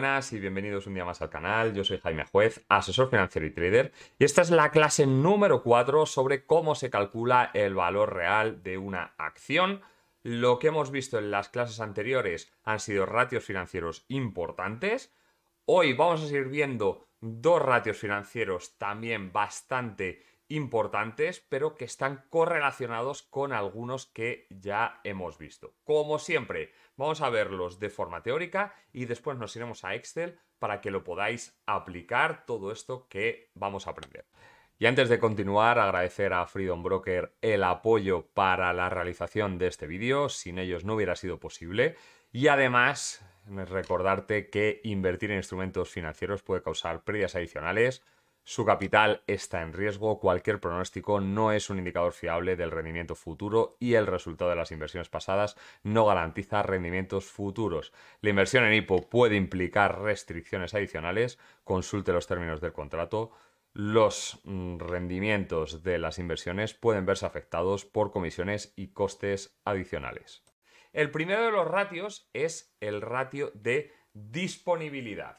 buenas y bienvenidos un día más al canal. Yo soy Jaime Juez, asesor financiero y trader, y esta es la clase número 4 sobre cómo se calcula el valor real de una acción. Lo que hemos visto en las clases anteriores han sido ratios financieros importantes. Hoy vamos a seguir viendo dos ratios financieros también bastante importantes, pero que están correlacionados con algunos que ya hemos visto. Como siempre, vamos a verlos de forma teórica y después nos iremos a Excel para que lo podáis aplicar todo esto que vamos a aprender. Y antes de continuar, agradecer a Freedom Broker el apoyo para la realización de este vídeo. Sin ellos no hubiera sido posible. Y además, recordarte que invertir en instrumentos financieros puede causar pérdidas adicionales su capital está en riesgo, cualquier pronóstico no es un indicador fiable del rendimiento futuro y el resultado de las inversiones pasadas no garantiza rendimientos futuros. La inversión en IPO puede implicar restricciones adicionales, consulte los términos del contrato, los mm, rendimientos de las inversiones pueden verse afectados por comisiones y costes adicionales. El primero de los ratios es el ratio de disponibilidad.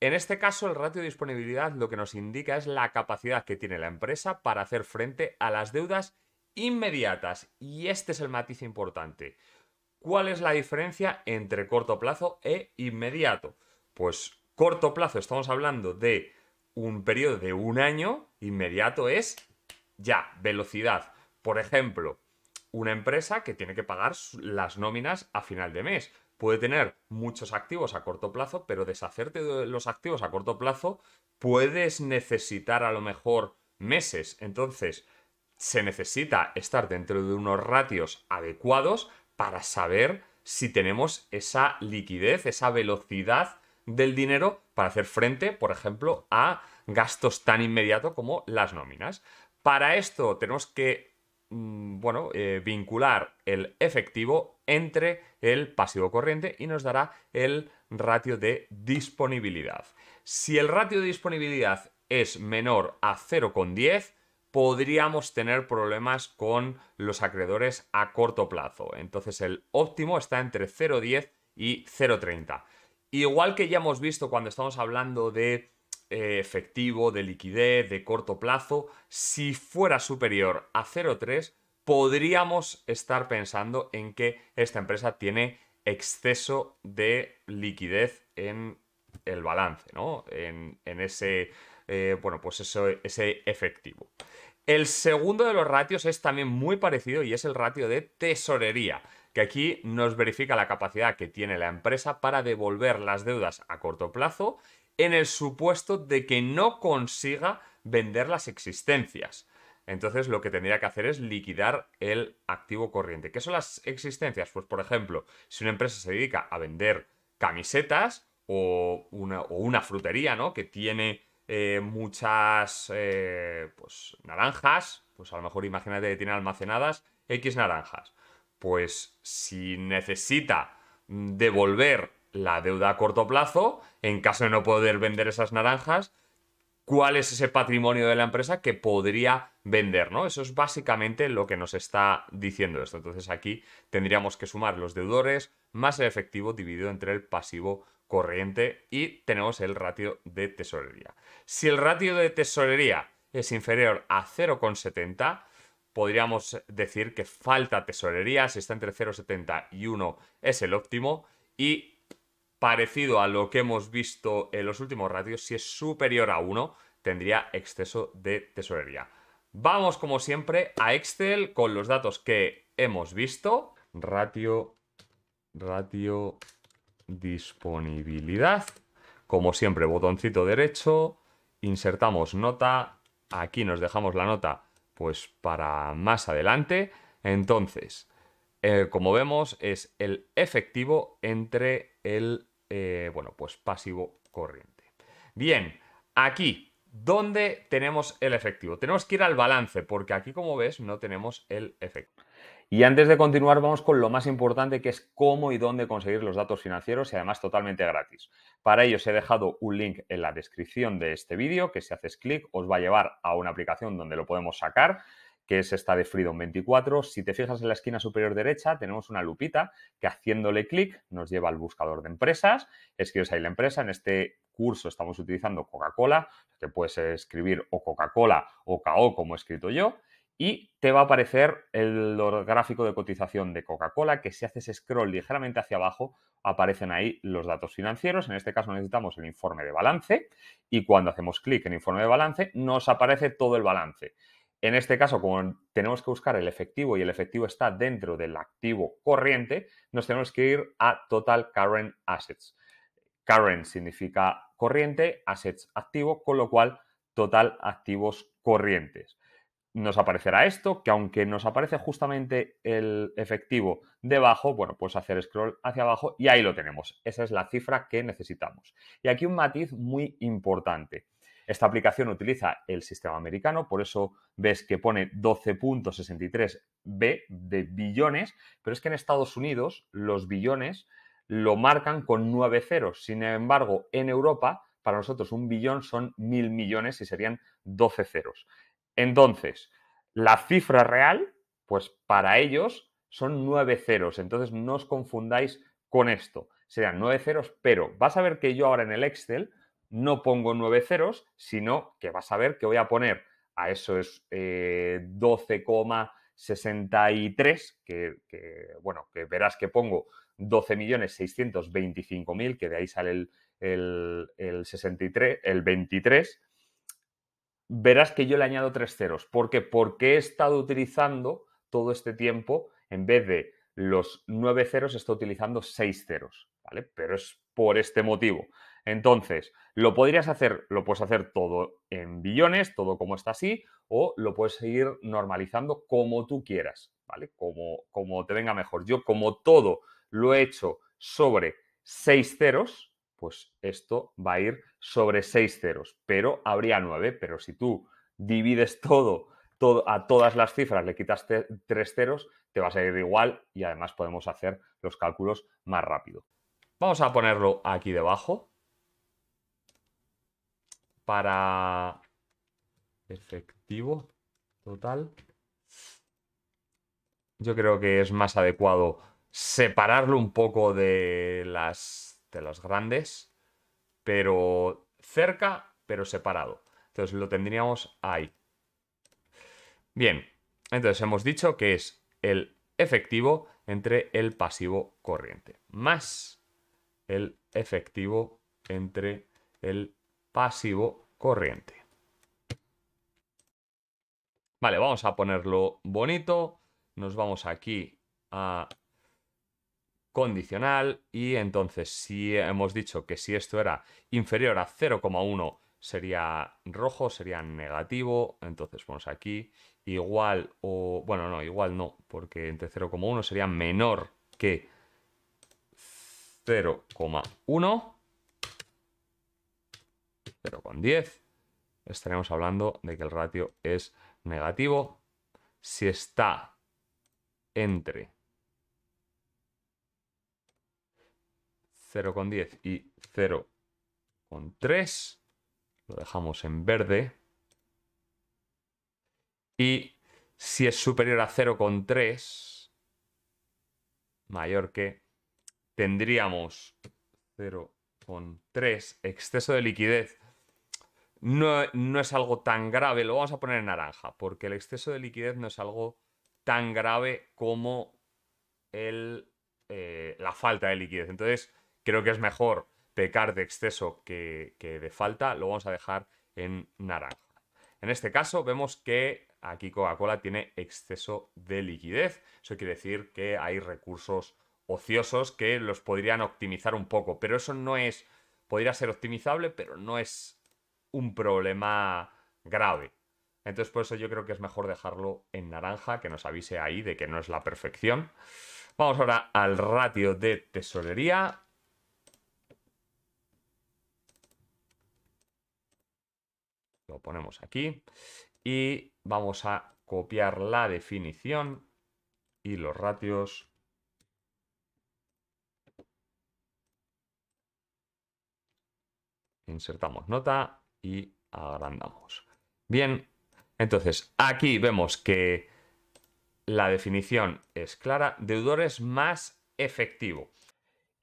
En este caso, el ratio de disponibilidad lo que nos indica es la capacidad que tiene la empresa para hacer frente a las deudas inmediatas. Y este es el matiz importante. ¿Cuál es la diferencia entre corto plazo e inmediato? Pues corto plazo estamos hablando de un periodo de un año, inmediato es ya, velocidad. Por ejemplo, una empresa que tiene que pagar las nóminas a final de mes puede tener muchos activos a corto plazo, pero deshacerte de los activos a corto plazo puedes necesitar a lo mejor meses. Entonces, se necesita estar dentro de unos ratios adecuados para saber si tenemos esa liquidez, esa velocidad del dinero para hacer frente, por ejemplo, a gastos tan inmediatos como las nóminas. Para esto tenemos que Mm, bueno, eh, vincular el efectivo entre el pasivo corriente y nos dará el ratio de disponibilidad. Si el ratio de disponibilidad es menor a 0,10, podríamos tener problemas con los acreedores a corto plazo. Entonces el óptimo está entre 0,10 y 0,30. Igual que ya hemos visto cuando estamos hablando de eh, efectivo, de liquidez, de corto plazo, si fuera superior a 0,3, podríamos estar pensando en que esta empresa tiene exceso de liquidez en el balance, ¿no? En, ese, eh, bueno, pues eso, ese efectivo. El segundo de los ratios es también muy parecido y es el ratio de tesorería, que aquí nos verifica la capacidad que tiene la empresa para devolver las deudas a corto plazo en el supuesto de que no consiga vender las existencias. Entonces lo que tendría que hacer es liquidar el activo corriente. ¿Qué son las existencias? Pues por ejemplo, si una empresa se dedica a vender camisetas o una, frutería, ¿no? Que tiene eh, muchas eh, pues, naranjas, pues a lo mejor imagínate que tiene almacenadas X naranjas. Pues si necesita devolver la deuda a corto plazo, en caso de no poder vender esas naranjas, cuál es ese patrimonio de la empresa que podría vender, ¿no? Eso es básicamente lo que nos está diciendo esto. Entonces aquí tendríamos que sumar los deudores más el efectivo dividido entre el pasivo corriente y tenemos el ratio de tesorería. Si el ratio de tesorería es inferior a 0,70, podríamos decir que falta tesorería, si está entre 0,70 y 1 es el óptimo y parecido a lo que hemos visto en los últimos ratios, si es superior a 1, tendría exceso de tesorería. Vamos, como siempre, a Excel con los datos que hemos visto. Ratio, ratio, disponibilidad. Como siempre, botoncito derecho, insertamos nota. Aquí nos dejamos la nota pues para más adelante. Entonces, eh, como vemos, es el efectivo entre el, eh, bueno, pues pasivo corriente. Bien, aquí, ¿dónde tenemos el efectivo? Tenemos que ir al balance, porque aquí, como ves, no tenemos el efectivo. Y antes de continuar, vamos con lo más importante, que es cómo y dónde conseguir los datos financieros y además totalmente gratis. Para ello os he dejado un link en la descripción de este vídeo, que si haces clic os va a llevar a una aplicación donde lo podemos sacar que es esta de Freedom 24. Si te fijas en la esquina superior derecha, tenemos una lupita que haciéndole clic nos lleva al buscador de empresas, escribes ahí la empresa, en este curso estamos utilizando Coca-Cola, que puedes escribir o Coca-Cola o KO como he escrito yo, y te va a aparecer el gráfico de cotización de Coca-Cola, que si haces scroll ligeramente hacia abajo, aparecen ahí los datos financieros. En este caso necesitamos el informe de balance y cuando hacemos clic en informe de balance, nos aparece todo el balance. En este caso, como tenemos que buscar el efectivo y el efectivo está dentro del activo corriente, nos tenemos que ir a Total Current Assets. Current significa corriente, assets activo, con lo cual total activos corrientes. Nos aparecerá esto, que aunque nos aparece justamente el efectivo debajo, bueno, pues hacer scroll hacia abajo y ahí lo tenemos. Esa es la cifra que necesitamos. Y aquí un matiz muy importante. Esta aplicación utiliza el sistema americano, por eso ves que pone 12.63 B de billones, pero es que en Estados Unidos los billones lo marcan con 9 ceros. Sin embargo, en Europa, para nosotros un billón son mil millones y serían 12 ceros. Entonces, la cifra real, pues para ellos son 9 ceros. Entonces, no os confundáis con esto. Serían 9 ceros, pero vas a ver que yo ahora en el Excel no pongo nueve ceros, sino que vas a ver que voy a poner a eso es 12,63, que, bueno, que verás que pongo 12.625.000, que de ahí sale el, 63, el 23, verás que yo le añado tres ceros. ¿Por qué? Porque he estado utilizando todo este tiempo, en vez de los nueve ceros, estoy utilizando seis ceros, ¿vale? Pero es por este motivo. Entonces, lo podrías hacer, lo puedes hacer todo en billones, todo como está así, o lo puedes seguir normalizando como tú quieras, ¿vale? Como, te venga mejor. Yo, como todo lo he hecho sobre seis ceros, pues esto va a ir sobre seis ceros, pero habría nueve, pero si tú divides todo, todo a todas las cifras, le quitas tres ceros, te va a salir igual y además podemos hacer los cálculos más rápido. Vamos a ponerlo aquí debajo para efectivo total. Yo creo que es más adecuado separarlo un poco de las, de las grandes, pero cerca, pero separado. Entonces lo tendríamos ahí. Bien, entonces hemos dicho que es el efectivo entre el pasivo corriente, más el efectivo entre el pasivo corriente. Vale, vamos a ponerlo bonito. Nos vamos aquí a condicional y entonces si hemos dicho que si esto era inferior a 0,1 sería rojo, sería negativo, entonces ponemos aquí igual o bueno, no, igual no, porque entre 0,1 sería menor que 0,1 0,10, con estaremos hablando de que el ratio es negativo. Si está entre 0,10 y 0,3, lo dejamos en verde. Y si es superior a 0,3, mayor que, tendríamos 0,3, exceso de liquidez no, es algo tan grave, lo vamos a poner en naranja, porque el exceso de liquidez no es algo tan grave como el, eh, la falta de liquidez. Entonces, creo que es mejor pecar de exceso que, que de falta, lo vamos a dejar en naranja. En este caso vemos que aquí Coca-Cola tiene exceso de liquidez. Eso quiere decir que hay recursos ociosos que los podrían optimizar un poco, pero eso no es, podría ser optimizable, pero no es un problema grave. Entonces por eso yo creo que es mejor dejarlo en naranja, que nos avise ahí de que no es la perfección. Vamos ahora al ratio de tesorería. Lo ponemos aquí y vamos a copiar la definición y los ratios insertamos nota y agrandamos. Bien, entonces aquí vemos que la definición es clara, deudores más efectivo.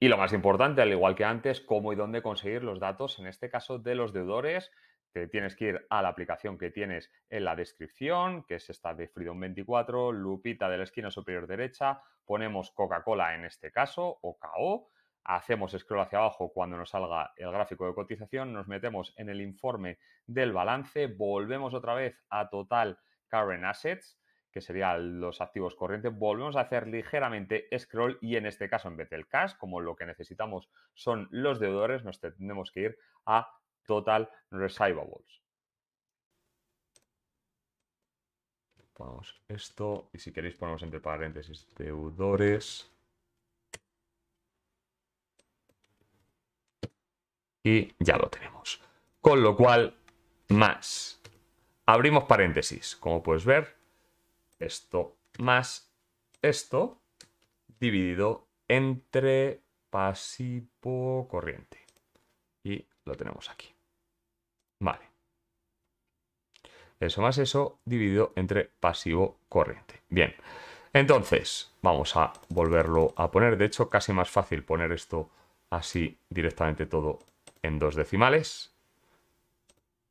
Y lo más importante, al igual que antes, cómo y dónde conseguir los datos, en este caso de los deudores, te tienes que ir a la aplicación que tienes en la descripción, que es esta de Freedom 24, lupita de la esquina superior derecha, ponemos Coca-Cola en este caso o KO hacemos scroll hacia abajo cuando nos salga el gráfico de cotización, nos metemos en el informe del balance, volvemos otra vez a total current assets, que serían los activos corrientes, volvemos a hacer ligeramente scroll y en este caso en vez del cash, como lo que necesitamos son los deudores, nos tenemos que ir a total receivables. Ponemos esto y si queréis ponemos entre paréntesis deudores. y ya lo tenemos. Con lo cual, más. Abrimos paréntesis. Como puedes ver, esto más esto dividido entre pasivo corriente. Y lo tenemos aquí. Vale. Eso más eso dividido entre pasivo corriente. Bien. Entonces, vamos a volverlo a poner. De hecho, casi más fácil poner esto así directamente todo en dos decimales.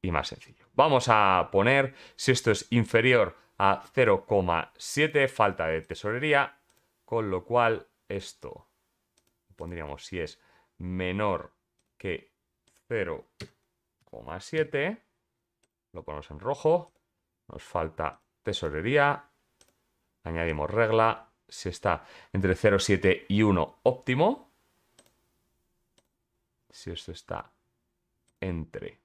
Y más sencillo. Vamos a poner, si esto es inferior a 0,7, falta de tesorería, con lo cual esto pondríamos si es menor que 0,7, lo ponemos en rojo, nos falta tesorería, añadimos regla, si está entre 0,7 y 1 óptimo, si esto está entre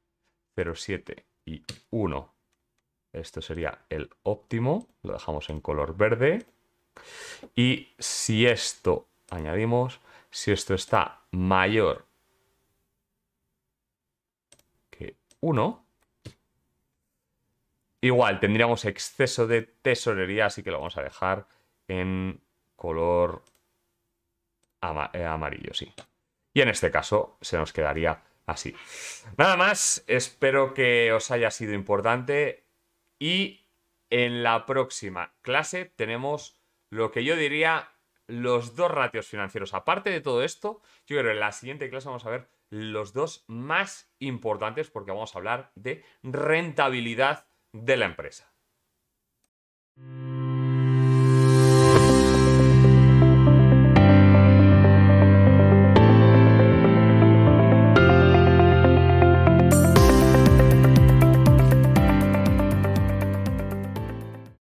0,7 y 1, esto sería el óptimo, lo dejamos en color verde. Y si esto, añadimos, si esto está mayor que 1, igual tendríamos exceso de tesorería, así que lo vamos a dejar en color eh, amarillo, sí. Y en este caso se nos quedaría así. Nada más, espero que os haya sido importante y en la próxima clase tenemos lo que yo diría los dos ratios financieros. Aparte de todo esto, yo creo que en la siguiente clase vamos a ver los dos más importantes porque vamos a hablar de rentabilidad de la empresa.